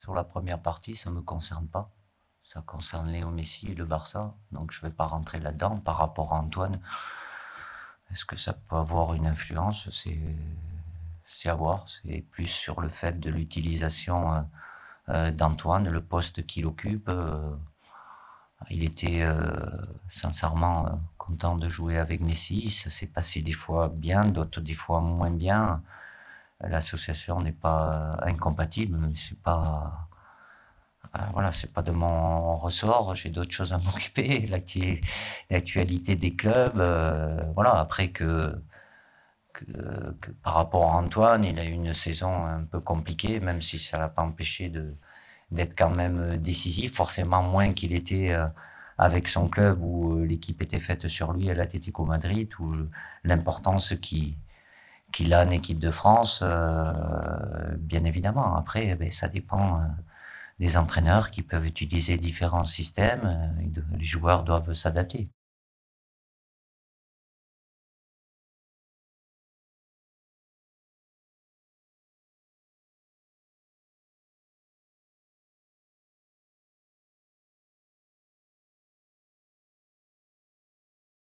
Sur la première partie, ça ne me concerne pas. Ça concerne Léo Messi et le Barça. Donc je ne vais pas rentrer là-dedans. Par rapport à Antoine, est-ce que ça peut avoir une influence C'est à voir. C'est plus sur le fait de l'utilisation euh, euh, d'Antoine, le poste qu'il occupe. Euh, il était sincèrement content de jouer avec Messi. Ça s'est passé des fois bien, d'autres des fois moins bien l'association n'est pas euh, incompatible, mais c'est pas euh, voilà, c'est pas de mon ressort. J'ai d'autres choses à m'occuper. L'actualité des clubs, euh, voilà. Après que, par rapport à Antoine, il a eu une saison un peu compliquée, même si ça l'a pas empêché de d'être quand même décisif. Forcément moins qu'il était. avec son club où l'équipe était faite sur lui à l'Atlético Madrid, où l'importance qui qu'il a une équipe de France, euh, bien évidemment. Après, eh ben, ça dépend euh, des entraîneurs qui peuvent utiliser différents systèmes. Euh, les joueurs doivent s'adapter.